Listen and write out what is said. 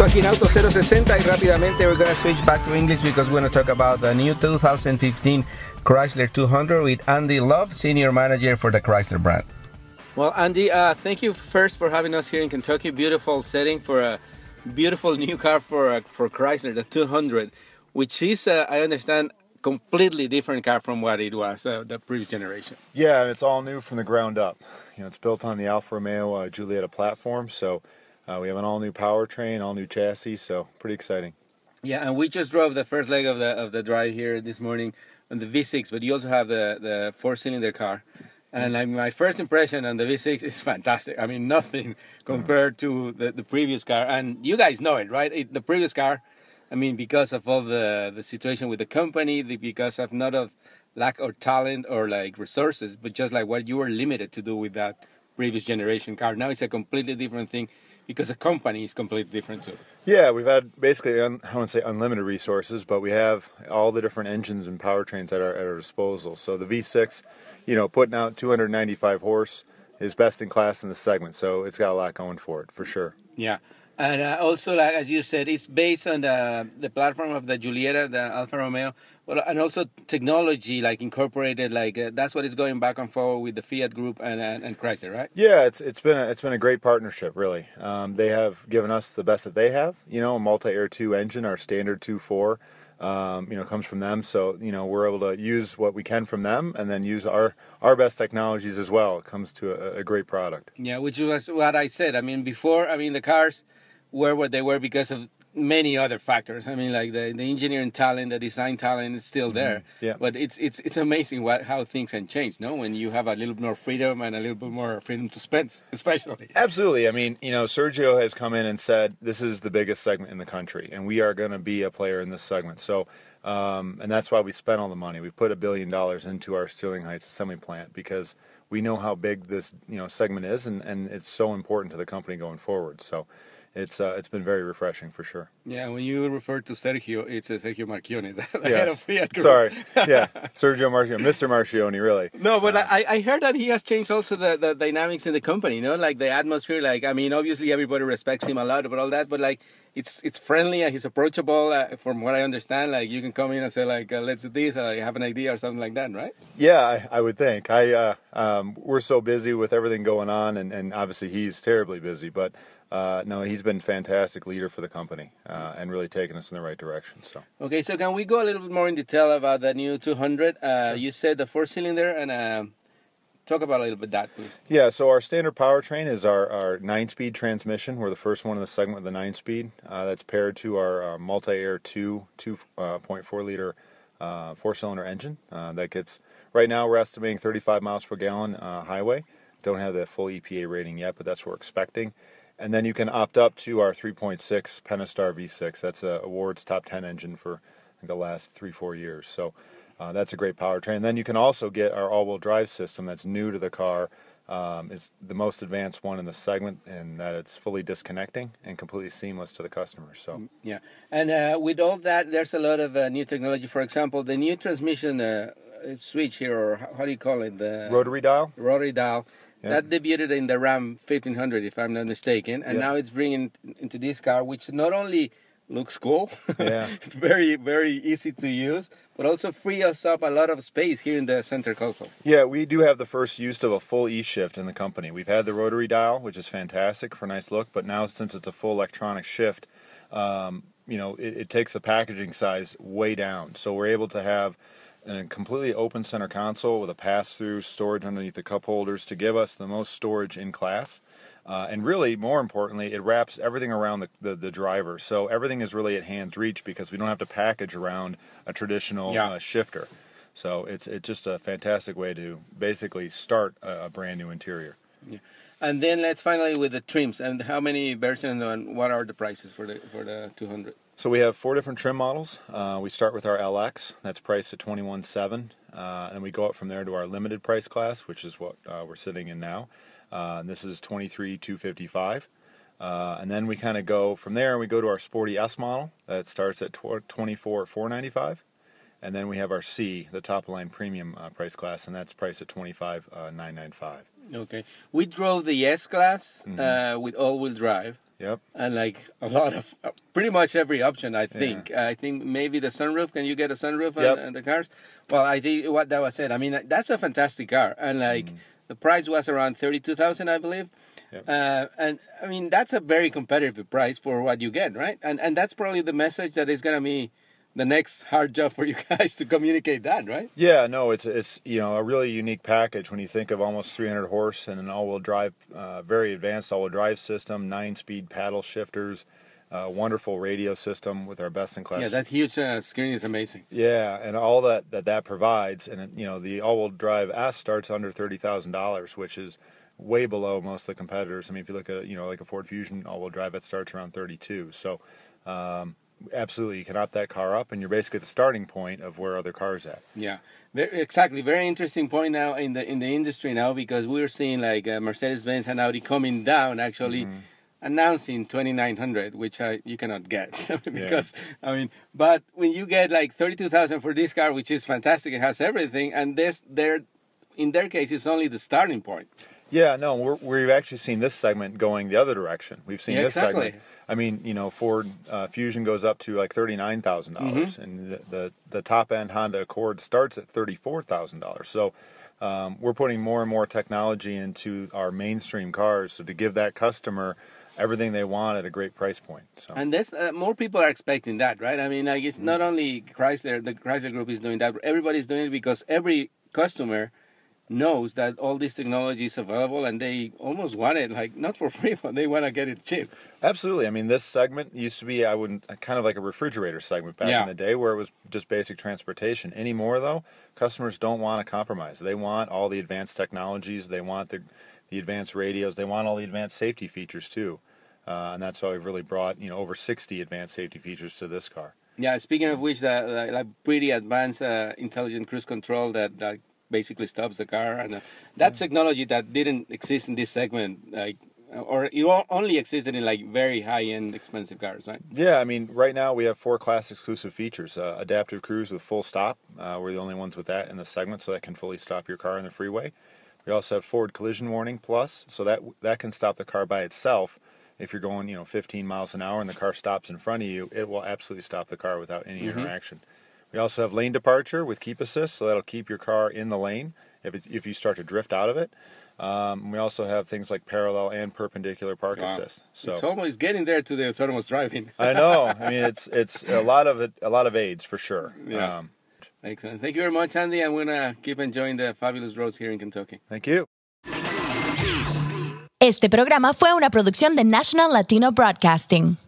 So here in Auto 060 y rápidamente we're gonna switch back to English because we're gonna talk about the new 2015 Chrysler 200 with Andy Love, Senior Manager for the Chrysler brand. Well, Andy, uh, thank you first for having us here in Kentucky. Beautiful setting for a beautiful new car for uh, for Chrysler, the 200, which is, uh, I understand, completely different car from what it was uh, the previous generation. Yeah, it's all new from the ground up. You know, it's built on the Alfa Romeo uh, Giulietta platform, so uh, we have an all new powertrain, all new chassis, so pretty exciting. Yeah, and we just drove the first leg of the of the drive here this morning on the V6, but you also have the the four cylinder car. And like my first impression on the V6 is fantastic. I mean, nothing mm. compared to the, the previous car. And you guys know it, right? It, the previous car, I mean, because of all the, the situation with the company, the, because of not of lack of talent or like resources, but just like what you were limited to do with that previous generation car. Now it's a completely different thing because a company is completely different too. Yeah, we've had basically un, I wouldn't say unlimited resources, but we have all the different engines and powertrains at our at our disposal. So the V6, you know, putting out 295 horse is best in class in the segment. So it's got a lot going for it for sure. Yeah. And uh, also, like, as you said, it's based on the the platform of the Giulietta, the Alfa Romeo, and also technology, like incorporated, like uh, that's what is going back and forth with the Fiat Group and and, and Chrysler, right? Yeah, it's it's been a, it's been a great partnership, really. Um, they have given us the best that they have. You know, a multi air two engine, our standard two four. Um, you know, comes from them. So you know, we're able to use what we can from them, and then use our our best technologies as well. It comes to a, a great product. Yeah, which was what I said. I mean, before, I mean, the cars were what they were because of many other factors. I mean, like the, the engineering talent, the design talent is still there. Mm-hmm. Yeah. But it's it's it's amazing what how things can change. No, when you have a little more freedom and a little bit more freedom to spend, especially. Absolutely. I mean, you know, Sergio has come in and said this is the biggest segment in the country, and we are going to be a player in this segment. So. Um, and that's why we spent all the money. We put a billion dollars into our Sterling Heights assembly plant because we know how big this you know segment is, and, and it's so important to the company going forward. So, it's uh, it's been very refreshing for sure. Yeah, when you refer to Sergio, it's uh, Sergio Marchione, the yes. Fiat Group. Sorry, yeah, Sergio Marchione, Mr. Marchione, really. No, but uh, I, I heard that he has changed also the, the dynamics in the company. You know, like the atmosphere. Like I mean, obviously everybody respects him a lot, but all that. But like it's it's friendly and he's approachable uh, from what i understand like you can come in and say like uh, let's do this i uh, have an idea or something like that right yeah i, I would think i uh, um, we're so busy with everything going on and, and obviously he's terribly busy but uh, no, he's been fantastic leader for the company uh, and really taking us in the right direction. So okay, so can we go a little bit more in detail about the new 200? Uh, sure. You said the four cylinder and. Um, talk about a little bit that, please. Yeah, so our standard powertrain is our, our nine speed transmission. We're the first one in the segment with the nine speed. Uh, that's paired to our uh, multi air 2 2.4 liter four cylinder engine. that gets, right now, we're estimating 35 miles per gallon highway. Don't have the full EPA rating yet, but that's what we're expecting. And then you can opt up to our 3.6 Pentastar V6. That's a awards top 10 engine for the last three, four years. So uh, that's a great powertrain. And then you can also get our all-wheel drive system that's new to the car. Um, it's the most advanced one in the segment in that it's fully disconnecting and completely seamless to the customer. So mm, yeah, and uh, with all that, there's a lot of uh, new technology. For example, the new transmission uh, switch here, or how do you call it? The rotary dial. Rotary dial yeah. That debuted in the Ram 1500, if I'm not mistaken, and yeah. now it's bringing into this car, which not only looks cool, yeah, it's very very easy to use, but also free us up a lot of space here in the center console. Yeah, we do have the first use of a full e-shift in the company. We've had the rotary dial, which is fantastic for a nice look, but now since it's a full electronic shift, um, you know, it, it takes the packaging size way down, so we're able to have and a completely open center console with a pass-through storage underneath the cup holders to give us the most storage in class. Uh, and really, more importantly, it wraps everything around the, the, the, driver. So everything is really at hand's reach because we don't have to package around a traditional yeah. uh, shifter. So it's, it's just a fantastic way to basically start a, a brand new interior. Yeah. And then let's finally with the trims and how many versions and what are the prices for the for the 200? So we have four different trim models. Uh, we start with our LX, that's priced at 21.7, uh, and we go up from there to our limited price class, which is what uh, we're sitting in now. Uh, and this is 23.255. Uh, and then we kind of go from there. We go to our sporty S model that starts at tw- 24 495 and then we have our C, the top line premium uh, price class, and that's priced at 25 uh, 995 Okay, we drove the S class mm-hmm. uh, with all-wheel drive. Yep. And like a lot of, uh, pretty much every option, I think. Yeah. I think maybe the sunroof. Can you get a sunroof yep. the cars? Well, I think what that was said. I mean, that's a fantastic car, and like mm-hmm. the price was around thirty-two thousand, I believe. Yep. Uh, and I mean, that's a very competitive price for what you get, right? And and that's probably the message that is going to be the next hard job for you guys to communicate that, right? Yeah, no, it's it's you know a really unique package when you think of almost 300 horse and an all-wheel drive, uh, very advanced all-wheel drive system, nine-speed paddle shifters, uh, wonderful radio system with our best-in-class. Yeah, that huge uh, screen is amazing. Yeah, and all that that that provides, and you know the all-wheel drive S starts under thirty thousand dollars, which is way below most of the competitors. I mean, if you look at you know like a Ford Fusion all-wheel drive, it starts around thirty-two. So. Um, absolutely you can opt that car up and you're basically at the starting point of where other cars at yeah very, exactly very interesting point now in the in the industry now because we're seeing like uh, mercedes-benz and audi coming down actually mm-hmm. announcing 2900 which i you cannot get because yeah. i mean but when you get like 32000 for this car which is fantastic it has everything and this there in their case it's only the starting point yeah, no, we have actually seen this segment going the other direction. We've seen yeah, this exactly. segment. I mean, you know, Ford uh, Fusion goes up to like thirty-nine thousand dollars, mm-hmm. and the, the, the top end Honda Accord starts at thirty four thousand dollars. So. Um, we're putting more and more technology into our mainstream cars, so to give that customer everything they want at a great price point. So. And that's uh, more people are expecting that, right? I mean, I guess mm-hmm. not only Chrysler, the Chrysler Group is doing that, but everybody's doing it because every customer knows that all this technology is available and they almost want it like not for free but they want to get it cheap absolutely i mean this segment used to be i would not kind of like a refrigerator segment back yeah. in the day where it was just basic transportation anymore though customers don't want to compromise they want all the advanced technologies they want the, the advanced radios they want all the advanced safety features too uh, and that's why we've really brought you know over 60 advanced safety features to this car yeah, speaking of which, the uh, like pretty advanced uh, intelligent cruise control that, that basically stops the car, and uh, that yeah. Mm. technology that didn't exist in this segment, like or it only existed in like very high end expensive cars, right? Yeah, I mean, right now we have four class exclusive features: uh, adaptive cruise with full stop. Uh, we're the only ones with that in the segment, so that can fully stop your car in the freeway. We also have forward collision warning plus, so that that can stop the car by itself. If you're going, you know, 15 miles an hour and the car stops in front of you, it will absolutely stop the car without any mm-hmm. interaction. We also have lane departure with keep assist, so that'll keep your car in the lane if, it, if you start to drift out of it. Um, we also have things like parallel and perpendicular park wow. assist. So it's almost getting there to the autonomous driving. I know. I mean, it's it's a lot of a lot of aids for sure. Yeah. Um, Excellent. Thank you very much, Andy. I'm gonna keep enjoying the fabulous roads here in Kentucky. Thank you. Este programa fue una producción de National Latino Broadcasting.